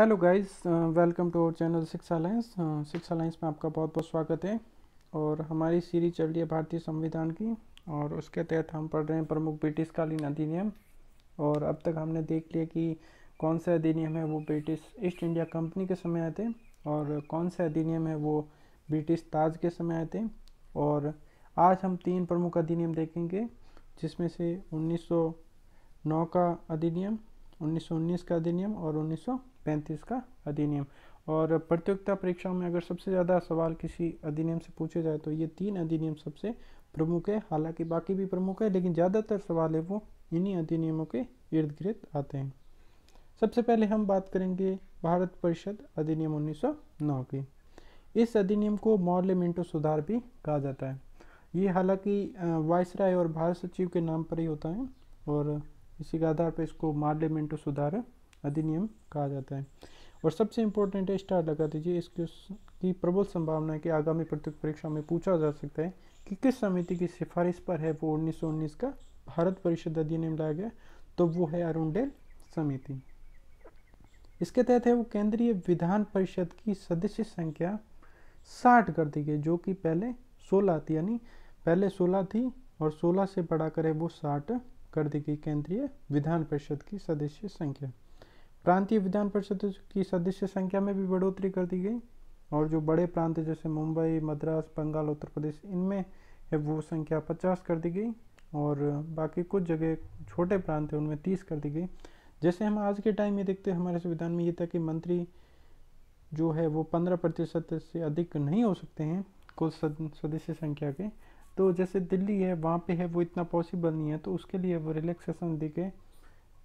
hello guys welcome to our channel six alliance six alliance में आपका बहुत बहुत स्वागत है और हमारी सीरीज चल रही है भारतीय संविधान की और उसके तहत हम पढ़ रहे हैं प्रमुख ब्रिटिशकालीन अधिनियम और अब तक हमने देख लिया कि कौन सा अधिनियम है वो ब्रिटिश ईस्ट इंडिया कंपनी के समय आए थे और कौन सा अधिनियम है वो ब्रिटिश ताज के समय आए थे और आज हम तीन प्रमुख अधिनियम देखेंगे जिसमें से 1909 का अधिनियम 1919 का अधिनियम और 1900 पैंतीस का अधिनियम और प्रतियोगिता परीक्षाओं में अगर सबसे ज़्यादा सवाल किसी अधिनियम से पूछे जाए तो ये तीन अधिनियम सबसे प्रमुख है हालांकि बाकी भी प्रमुख है लेकिन ज़्यादातर सवाल है वो इन्हीं अधिनियमों के इर्द गिर्द आते हैं सबसे पहले हम बात करेंगे भारत परिषद अधिनियम 1909 की इस अधिनियम को मौर्य मिंटो सुधार भी कहा जाता है ये हालांकि वायसराय और भारत सचिव के नाम पर ही होता है और इसी के आधार पर इसको मौर्य मिंटो सुधार अधिनियम कहा जाता है और सबसे इम्पोर्टेंट है स्टार लगा दीजिए इसकी की प्रबल संभावना है कि आगामी प्रत्येक परीक्षा में पूछा जा सकता है कि किस समिति की सिफारिश पर है वो उन्नीस का भारत परिषद अधिनियम लाया गया तो वो है अरुणडेल समिति इसके तहत है वो केंद्रीय विधान परिषद की सदस्य संख्या साठ कर दी गई जो कि पहले सोलह थी यानी पहले सोलह थी और सोलह से बढ़ाकर है वो साठ कर दी गई केंद्रीय विधान परिषद की सदस्य संख्या प्रांतीय विधान परिषद की सदस्य संख्या में भी बढ़ोतरी कर दी गई और जो बड़े प्रांत जैसे मुंबई मद्रास बंगाल उत्तर प्रदेश इनमें वो संख्या पचास कर दी गई और बाकी कुछ जगह छोटे प्रांत हैं उनमें तीस कर दी गई जैसे हम आज के टाइम में देखते हैं हमारे संविधान में ये था कि मंत्री जो है वो पंद्रह प्रतिशत से अधिक नहीं हो सकते हैं कुल सदस्य संख्या के तो जैसे दिल्ली है वहाँ पे है वो इतना पॉसिबल नहीं है तो उसके लिए वो रिलैक्सेशन दी के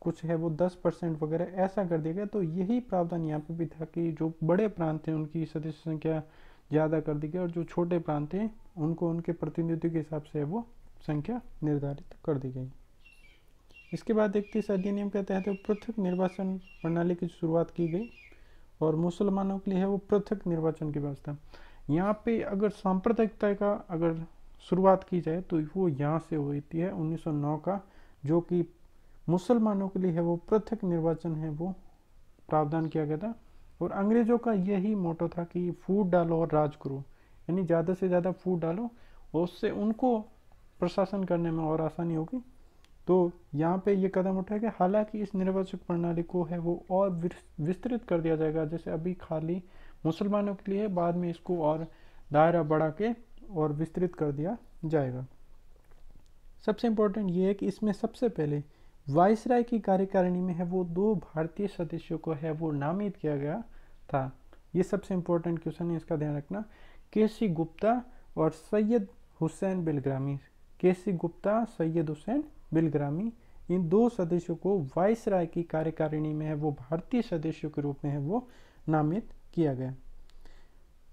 कुछ है वो दस परसेंट वगैरह ऐसा कर दिया गया तो यही प्रावधान यहाँ पे भी था कि जो बड़े प्रांत हैं उनकी सदस्य संख्या ज़्यादा कर दी गई और जो छोटे प्रांत हैं उनको उनके प्रतिनिधित्व के हिसाब से वो संख्या निर्धारित कर दी गई इसके बाद इकतीस अधिनियम के तहत पृथक निर्वाचन प्रणाली की शुरुआत की गई और मुसलमानों के लिए है वो पृथक निर्वाचन की व्यवस्था यहाँ पे अगर सांप्रदायिकता का अगर शुरुआत की जाए तो वो यहाँ से होती है 1909 का जो कि मुसलमानों के लिए है वो पृथक निर्वाचन है वो प्रावधान किया गया था और अंग्रेज़ों का यही मोटो था कि फूड डालो और राज करो यानी ज़्यादा से ज़्यादा फूड डालो और उससे उनको प्रशासन करने में और आसानी होगी तो यहाँ पे ये कदम उठाया गया हालांकि इस निर्वाचक प्रणाली को है वो और विस्तृत कर दिया जाएगा जैसे अभी खाली मुसलमानों के लिए बाद में इसको और दायरा बढ़ा के और विस्तृत कर दिया जाएगा सबसे इम्पोर्टेंट ये है कि इसमें सबसे पहले वायसराय की कार्यकारिणी में है वो दो भारतीय सदस्यों को है वो नामित किया गया था ये सबसे इम्पोर्टेंट क्वेश्चन है इसका ध्यान रखना के सी गुप्ता और सैयद हुसैन बिलग्रामी के सी गुप्ता सैयद हुसैन बिलग्रामी इन दो सदस्यों को वायसराय की कार्यकारिणी में है वो भारतीय सदस्यों के रूप में है वो नामित किया गया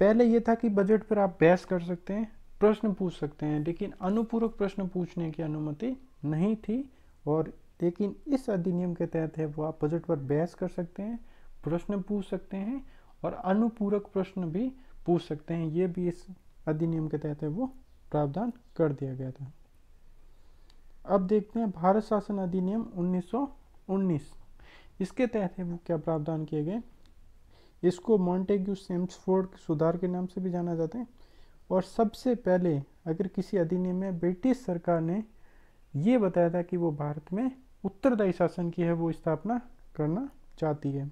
पहले ये था कि बजट पर आप बहस कर सकते हैं प्रश्न पूछ सकते हैं लेकिन अनुपूरक प्रश्न पूछने की अनुमति नहीं थी और लेकिन इस अधिनियम के तहत है वो आप बजट पर बहस कर सकते हैं प्रश्न पूछ सकते हैं और अनुपूरक प्रश्न भी पूछ सकते हैं ये भी इस अधिनियम के तहत है वो प्रावधान कर दिया गया था अब देखते हैं भारत शासन अधिनियम 1919 इसके तहत है वो क्या प्रावधान किए गए इसको मॉन्टेग्यू सेम्सफोर्ड सुधार के नाम से भी जाना जाता है और सबसे पहले अगर किसी अधिनियम में ब्रिटिश सरकार ने ये बताया था कि वो भारत में उत्तरदायी शासन की है वो स्थापना करना चाहती है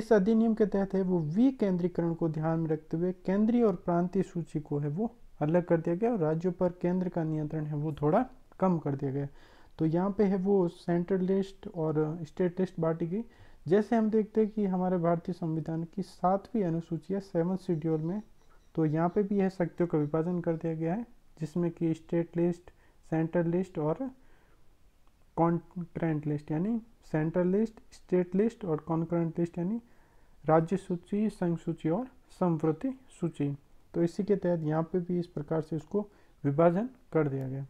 इस अधिनियम के तहत है वो विकेंद्रीकरण को ध्यान में रखते हुए केंद्रीय और प्रांतीय सूची को है वो अलग कर दिया गया और राज्यों पर केंद्र का नियंत्रण है वो थोड़ा कम कर दिया गया तो यहाँ पे है वो सेंट्रल लिस्ट और स्टेट लिस्ट बांटी गई जैसे हम देखते हैं कि हमारे भारतीय संविधान की सातवीं अनुसूची है सेवन शेड्यूल में तो यहाँ पे भी यह शक्तियों का विभाजन कर दिया गया है जिसमें कि स्टेट लिस्ट सेंट्रल लिस्ट और कॉन्करेंट लिस्ट यानी सेंट्रल लिस्ट स्टेट लिस्ट और कॉन्करेंट लिस्ट यानी राज्य सूची संघ सूची और संवृत्ति सूची तो इसी के तहत यहाँ पे भी इस प्रकार से उसको विभाजन कर दिया गया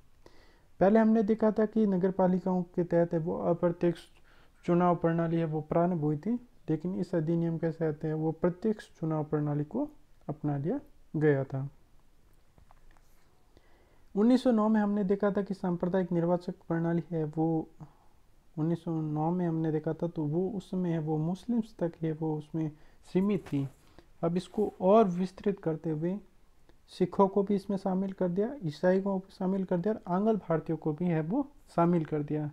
पहले हमने देखा था कि नगर पालिकाओं के तहत है वो अप्रत्यक्ष चुनाव प्रणाली है वो प्रारंभ हुई थी लेकिन इस अधिनियम के तहत है वो प्रत्यक्ष चुनाव प्रणाली को अपना लिया गया था 1909 में हमने देखा था कि सांप्रदायिक निर्वाचक प्रणाली है वो 1909 में हमने देखा था तो वो उसमें है वो मुस्लिम्स तक है वो उसमें सीमित थी अब इसको और विस्तृत करते हुए सिखों को भी इसमें शामिल कर दिया ईसाई को भी शामिल कर दिया और आंगल भारतीयों को भी है वो शामिल कर दिया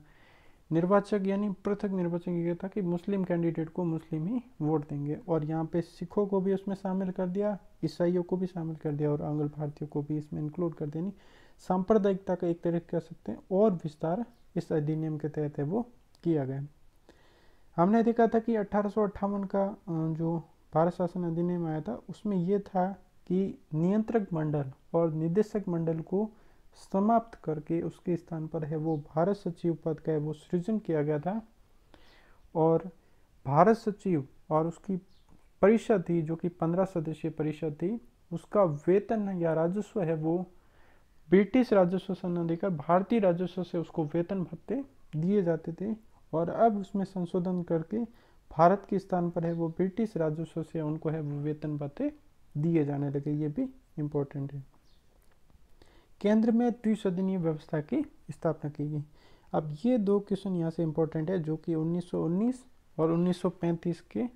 निर्वाचक यानी पृथक निर्वाचक ये था कि मुस्लिम कैंडिडेट को मुस्लिम ही वोट देंगे और यहाँ पे सिखों को भी उसमें शामिल कर दिया ईसाइयों को भी शामिल कर दिया और आंगल भारतीयों को भी इसमें इंक्लूड कर दिया सांप्रदायिकता का एक तरह कह सकते हैं और विस्तार इस अधिनियम के तहत है वो किया गया हमने देखा था कि अठारह का जो भारत शासन अधिनियम आया था उसमें यह था कि नियंत्रक मंडल और निदेशक मंडल को समाप्त करके उसके स्थान पर है वो भारत सचिव पद का है वो सृजन किया गया था और भारत सचिव और उसकी परिषद थी जो कि पंद्रह सदस्यीय परिषद थी उसका वेतन या राजस्व है वो ब्रिटिश राजस्व संबंधिकर भारतीय राजस्व से उसको वेतन भत्ते दिए जाते थे और अब उसमें संशोधन करके भारत के स्थान पर है वो ब्रिटिश राजस्व से उनको है वो वेतन भत्ते दिए जाने लगे ये भी इम्पोर्टेंट है केंद्र में त्रिसदनीय व्यवस्था की स्थापना की गई अब ये दो क्वेश्चन यहाँ से इम्पोर्टेंट है जो कि 1919 और 1935 के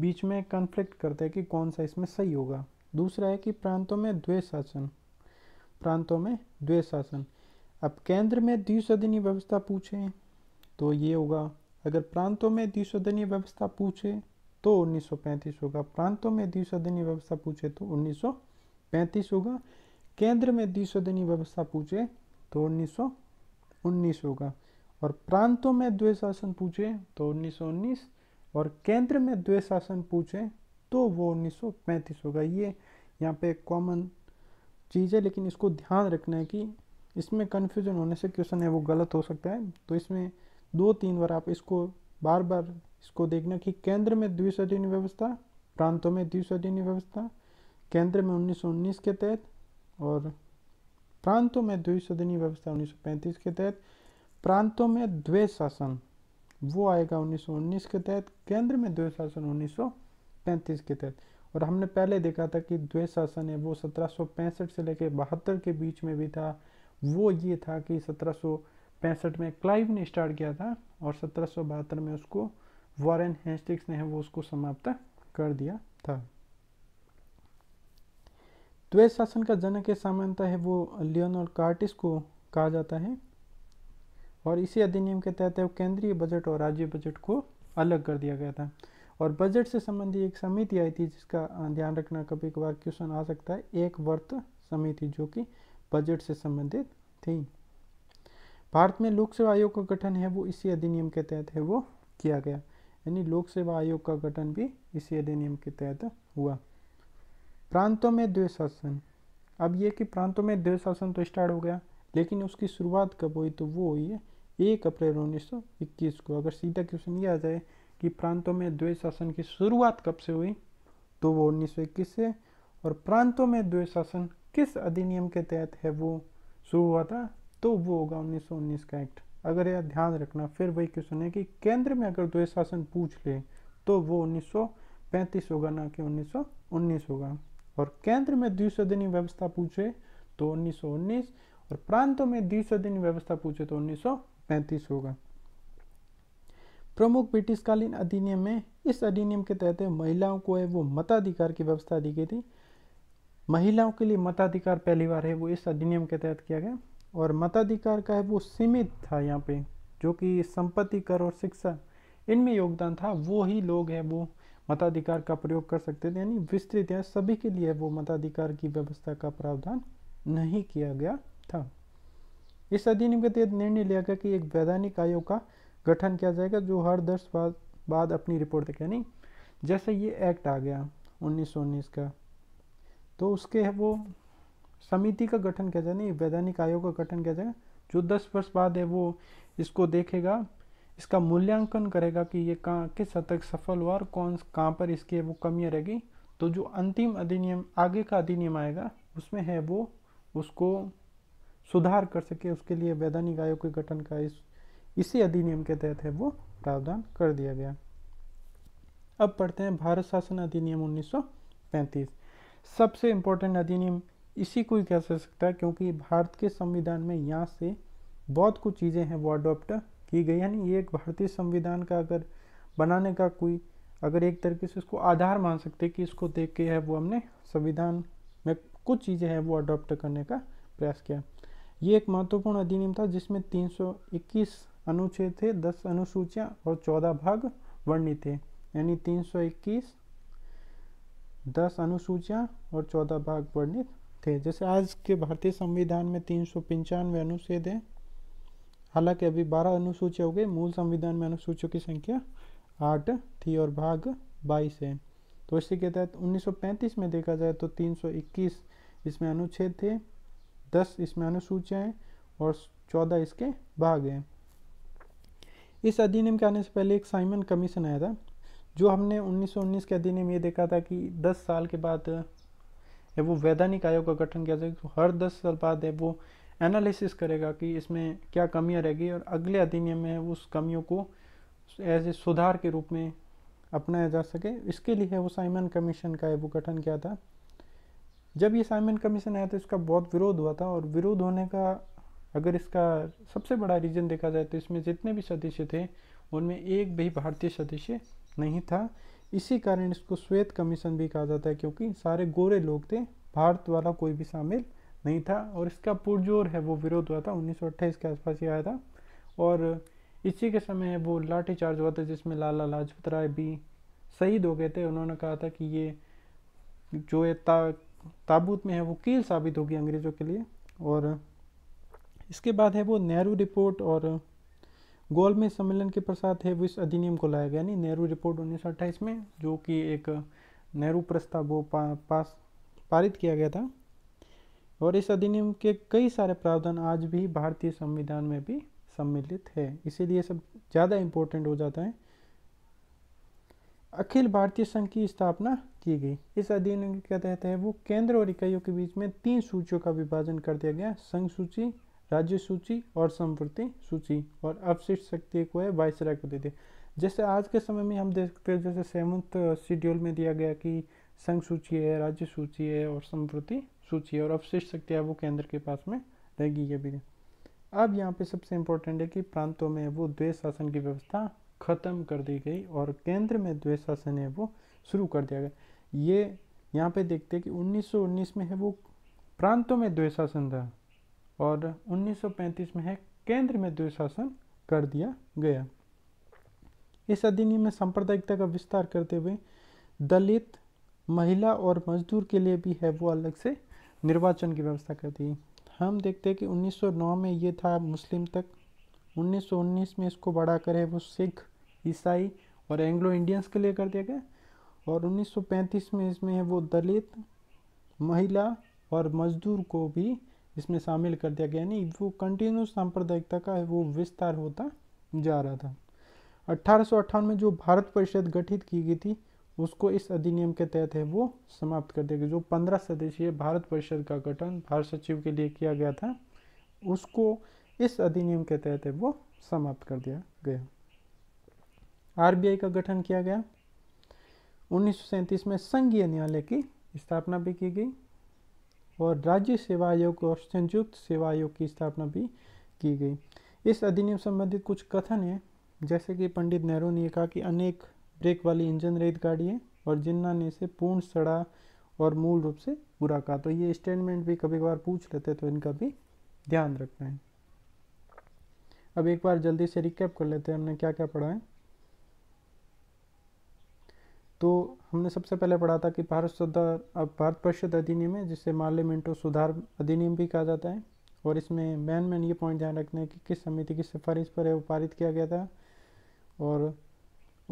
बीच में कन्फ्लिक्ट करता है कि कौन सा इसमें सही होगा दूसरा है कि प्रांतों में द्वे शासन प्रांतों में द्वैत शासन अब केंद्र में द्विसदनीय व्यवस्था पूछे तो ये होगा अगर प्रांतों में द्विसदनीय व्यवस्था पूछे तो 1935 होगा प्रांतों में द्विसदनीय व्यवस्था पूछे तो 1935 होगा केंद्र में द्विसदनीय व्यवस्था पूछे तो 1919 होगा और प्रांतों में द्वे शासन पूछे तो 1919 और केंद्र में द्वे शासन पूछे तो वो 1935 होगा ये यहाँ पे कॉमन चीज़ है लेकिन इसको ध्यान रखना है कि इसमें कन्फ्यूजन होने से क्वेश्चन है वो गलत हो सकता है तो इसमें दो तीन बार आप इसको बार बार इसको देखना कि केंद्र में द्विसदनीय व्यवस्था प्रांतों में द्विसदनीय व्यवस्था केंद्र में 1919 के तहत और प्रांतों में द्विसदनीय व्यवस्था 1935 के तहत प्रांतों में द्वे शासन वो आएगा 1919 के तहत केंद्र में द्वे शासन 1935 के तहत और हमने पहले देखा था कि द्वैत शासन है वो 1765 से लेकर बहत्तर के बीच में भी था वो ये था कि 1765 में क्लाइव ने स्टार्ट किया था और सत्रह में उसको वॉरेन हेस्टिक्स ने है वो उसको समाप्त कर दिया था द्वे शासन का जनक सामान्यता है वो लियोन कार्टिस को कहा जाता है और इसी अधिनियम के तहत केंद्रीय बजट और राज्य बजट को अलग कर दिया गया था और बजट से संबंधी एक समिति आई थी जिसका ध्यान रखना कभी कभार क्वेश्चन आ सकता है एक वर्त समिति जो कि बजट से संबंधित थी भारत में लोक सेवा आयोग का गठन है वो इसी अधिनियम के तहत है वो किया गया यानी लोक सेवा आयोग का गठन भी इसी अधिनियम के तहत हुआ प्रांतों में द्वैत शासन अब ये कि प्रांतों में द्वैत शासन तो स्टार्ट हो गया लेकिन उसकी शुरुआत कब हुई तो वो हुई है एक अप्रैल उन्नीस को अगर सीधा क्वेश्चन ये आ जाए कि प्रांतों में द्वे शासन की शुरुआत कब से हुई तो वो उन्नीस से और प्रांतों में द्वे शासन किस अधिनियम के तहत है वो शुरू हुआ था तो वो होगा उन्नीस का एक्ट अगर यह ध्यान रखना फिर वही क्वेश्चन है कि केंद्र में अगर द्वे शासन पूछ ले तो वो उन्नीस होगा ना कि उन्नीस होगा और केंद्र में द्विसदनीय व्यवस्था पूछे तो 1919 और प्रांतों में द्विसदनीय व्यवस्था पूछे तो 1935 होगा प्रमुख ब्रिटिशकालीन अधिनियम में इस अधिनियम के तहत महिलाओं को है वो मताधिकार की व्यवस्था दी गई थी महिलाओं के लिए मताधिकार पहली बार है वो इस अधिनियम के तहत किया गया और मताधिकार का है वो सीमित था यहाँ पे जो कि संपत्ति कर और शिक्षा इनमें योगदान था वो ही लोग हैं वो मताधिकार का प्रयोग कर सकते थे यानी विस्तृत है सभी के लिए वो मताधिकार की व्यवस्था का प्रावधान नहीं किया गया था इस अधिनियम के तहत निर्णय लिया गया कि एक वैधानिक आयोग का गठन किया जाएगा जो हर दस बाद बाद अपनी रिपोर्ट देगा यानी जैसे ये एक्ट आ गया उन्नीस उन्नीस का तो उसके वो समिति का गठन किया जाए नहीं वैधानिक आयोग का गठन किया जाएगा जो दस वर्ष बाद है वो इसको देखेगा इसका मूल्यांकन करेगा कि ये कहाँ किस हद तक सफल हुआ और कौन कहाँ पर इसके वो कमियाँ रहेगी तो जो अंतिम अधिनियम आगे का अधिनियम आएगा उसमें है वो उसको सुधार कर सके उसके लिए वैधानिक आयोग के गठन का इस इसी अधिनियम के तहत है वो प्रावधान कर दिया गया अब पढ़ते हैं भारत शासन अधिनियम 1935 सबसे इम्पोर्टेंट अधिनियम इसी को ही कह सकता है क्योंकि भारत के संविधान में यहाँ से बहुत कुछ चीज़ें हैं वो अडोप्ट की गई यानी ये एक भारतीय संविधान का अगर बनाने का कोई अगर एक तरीके से इसको आधार मान सकते कि इसको देख के है वो हमने संविधान में कुछ चीज़ें हैं वो अडोप्ट करने का प्रयास किया ये एक महत्वपूर्ण अधिनियम था जिसमें 321 अनुच्छेद थे दस अनुसूचियां और चौदह भाग वर्णित थे यानी तीन सौ इक्कीस दस अनुसूचियां और चौदह भाग वर्णित थे जैसे आज के भारतीय संविधान में तीन सौ पंचानवे अनुच्छेद हैं हालांकि अभी बारह अनुसूचियाँ हो गई मूल संविधान में अनुसूचियों की संख्या आठ थी और भाग बाईस है तो इसी के तहत 1935 में देखा जाए तो 321 इसमें अनुच्छेद थे 10 इसमें अनुसूचियाँ और 14 इसके भाग हैं इस अधिनियम के आने से पहले एक साइमन कमीशन आया था जो हमने 1919 के अधिनियम ये देखा था कि 10 साल के बाद वो वैधानिक आयोग का गठन किया जाएगा तो हर 10 साल बाद है वो एनालिसिस करेगा कि इसमें क्या कमियां रहेगी और अगले अधिनियम में उस कमियों को एज ए सुधार के रूप में अपनाया जा सके इसके लिए वो साइमन कमीशन का है वो गठन किया था जब ये साइमन कमीशन आया था इसका बहुत विरोध हुआ था और विरोध होने का अगर इसका सबसे बड़ा रीज़न देखा जाए तो इसमें जितने भी सदस्य थे उनमें एक भी भारतीय सदस्य नहीं था इसी कारण इसको श्वेत कमीशन भी कहा जाता है क्योंकि सारे गोरे लोग थे भारत वाला कोई भी शामिल नहीं था और इसका पुरजोर है वो विरोध हुआ था उन्नीस के आसपास ही आया था और इसी के समय वो लाठीचार्ज हुआ था जिसमें लाला लाजपत राय भी शहीद हो गए थे उन्होंने कहा था कि ये जो ये ता, ताबूत में है वो कील साबित होगी अंग्रेज़ों के लिए और इसके बाद है वो नेहरू रिपोर्ट और गोल में सम्मेलन के प्रसाद है वो इस अधिनियम को लाया गया यानी नेहरू रिपोर्ट उन्नीस में जो कि एक नेहरू प्रस्ताव वो पा, पास पारित किया गया था और इस अधिनियम के कई सारे प्रावधान आज भी भारतीय संविधान में भी सम्मिलित है इसीलिए सब ज़्यादा इम्पोर्टेंट हो जाता है अखिल भारतीय संघ की स्थापना की गई इस अधिनियम के तहत है वो केंद्र और इकाइयों के बीच में तीन सूचियों का विभाजन कर दिया गया संघ सूची राज्य सूची और संप्रति सूची और अपशिष्ट शक्ति को है वायसराय को दे दिया जैसे आज के समय में हम देखते हैं जैसे सेवन्थ शेड्यूल में दिया गया कि संघ सूची है राज्य सूची है और संप्रति सूची है और अपशिष्ट शक्ति है वो केंद्र के पास में रहेगी ये भी अब यहाँ पे सबसे इम्पोर्टेंट है कि प्रांतों में वो द्वेष शासन की व्यवस्था ख़त्म कर दी गई और केंद्र में द्वेष शासन है वो शुरू कर दिया गया ये यहाँ पे देखते हैं कि 1919 में है वो प्रांतों में द्वेष शासन था और 1935 में है केंद्र में दुशासन शासन कर दिया गया इस अधिनियम में सांप्रदायिकता का विस्तार करते हुए दलित महिला और मजदूर के लिए भी है वो अलग से निर्वाचन की व्यवस्था कर दी हम देखते हैं कि 1909 में ये था मुस्लिम तक 1919 में इसको बढ़ाकर है वो सिख ईसाई और एंग्लो इंडियंस के लिए कर दिया गया और 1935 में इसमें है वो दलित महिला और मजदूर को भी इसमें शामिल कर दिया गया यानी वो कंटिन्यू सांप्रदायिकता का वो विस्तार होता जा रहा था अट्ठारह में जो भारत परिषद गठित की गई थी उसको इस अधिनियम के तहत है वो समाप्त कर दिया गया जो पंद्रह सदस्यीय भारत परिषद का गठन भारत सचिव के लिए किया गया था उसको इस अधिनियम के तहत है वो समाप्त कर दिया गया आरबीआई का गठन किया गया उन्नीस में संघीय न्यायालय की स्थापना भी की गई और राज्य सेवा आयोग और संयुक्त सेवा आयोग की स्थापना भी की गई इस अधिनियम संबंधित कुछ कथन है जैसे कि पंडित नेहरू ने कहा कि अनेक ब्रेक वाली इंजन रहित गाड़ी है और जिन्ना ने इसे पूर्ण सड़ा और मूल रूप से पूरा कहा तो ये स्टेटमेंट भी कभी कभार पूछ लेते तो इनका भी ध्यान रखना है अब एक बार जल्दी से रिकैप कर लेते हैं हमने क्या क्या पढ़ा है तो हमने सबसे पहले पढ़ा था कि भारत सुधार अब भारत परिषद अधिनियम है जिसे मार्लियामेंटो सुधार अधिनियम भी कहा जाता है और इसमें मैन मैन ये पॉइंट ध्यान रखना है कि किस समिति की सिफारिश पर है वो पारित किया गया था और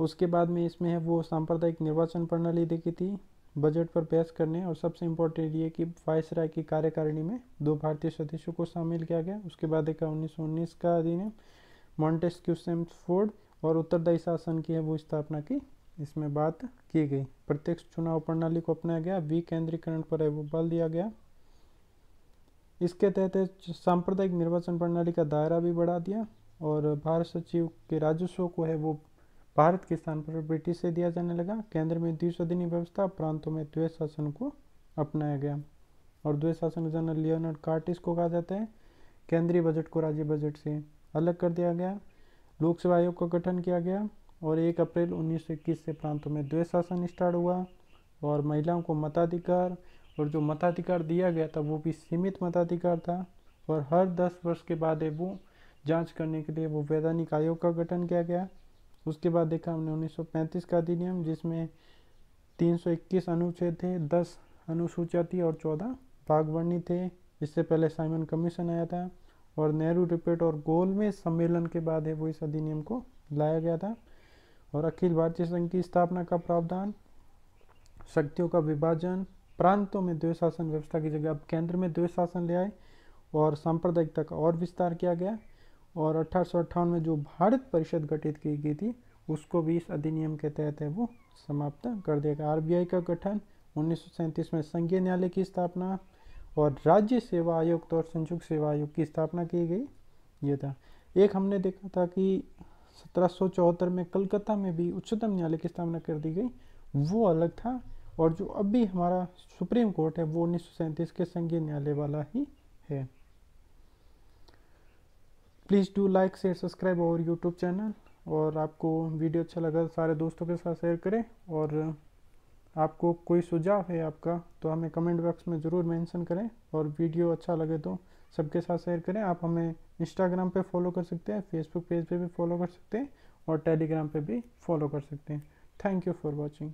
उसके बाद में इसमें है वो सांप्रदायिक निर्वाचन प्रणाली देखी थी बजट पर बहस करने और सबसे इम्पोर्टेंट ये कि वाइस राय की कार्यकारिणी में दो भारतीय सदस्यों को शामिल किया गया उसके बाद एक उन्नीस सौ उन्नीस का अधिनियम मॉन्टेस्क्यू फोर्ड और उत्तरदायी शासन की है वो स्थापना की इसमें बात की गई प्रत्यक्ष चुनाव प्रणाली को अपनाया गया विकेंद्रीकरण पर है वो बल दिया गया इसके तहत सांप्रदायिक निर्वाचन प्रणाली का दायरा भी बढ़ा दिया और भारत सचिव के राजस्व को है वो भारत के स्थान पर ब्रिटिश से दिया जाने लगा केंद्र में द्विसदनीय व्यवस्था प्रांतों में द्वे शासन को अपनाया गया और द्वे शासन जनरल लियोनर्ड कार्टिस को कहा जाता है केंद्रीय बजट को राज्य बजट से अलग कर दिया गया लोक सेवा आयोग का गठन किया गया और एक अप्रैल 1921 से प्रांतों में द्वे शासन स्टार्ट हुआ और महिलाओं को मताधिकार और जो मताधिकार दिया गया था वो भी सीमित मताधिकार था और हर दस वर्ष के बाद वो जांच करने के लिए वो वैधानिक आयोग का गठन किया गया उसके बाद देखा हमने 1935 का अधिनियम जिसमें 321 अनुच्छेद थे 10 अनुसूचियाँ थी और 14 बागवर्णी थे इससे पहले साइमन कमीशन आया था और नेहरू रिपोर्ट और गोल में सम्मेलन के बाद है वो इस अधिनियम को लाया गया था और अखिल भारतीय संघ की स्थापना का प्रावधान शक्तियों का विभाजन प्रांतों में द्वे शासन व्यवस्था की जगह अब केंद्र में द्वे शासन ले आए और सांप्रदायिकता का और विस्तार किया गया और अठारह में जो भारत परिषद गठित की गई थी उसको भी इस अधिनियम के तहत है वो समाप्त कर दिया गया आर का गठन उन्नीस में संघीय न्यायालय की स्थापना और राज्य सेवा आयोग तो और संयुक्त सेवा आयोग की स्थापना की गई ये था एक हमने देखा था कि सत्रह में कलकत्ता में भी उच्चतम न्यायालय की स्थापना कर दी गई वो अलग था और जो अब भी हमारा सुप्रीम कोर्ट है वो उन्नीस के संघीय न्यायालय वाला ही है please do like share subscribe और यूट्यूब चैनल और आपको वीडियो अच्छा लगा तो सारे दोस्तों के साथ शेयर करें और आपको कोई सुझाव है आपका तो हमें कमेंट बॉक्स में ज़रूर मेंशन करें और वीडियो अच्छा लगे तो सबके साथ शेयर करें आप हमें इंस्टाग्राम पे फॉलो कर सकते हैं फेसबुक पेज पे भी फॉलो कर सकते हैं और टेलीग्राम पे भी फॉलो कर सकते हैं थैंक यू फॉर वॉचिंग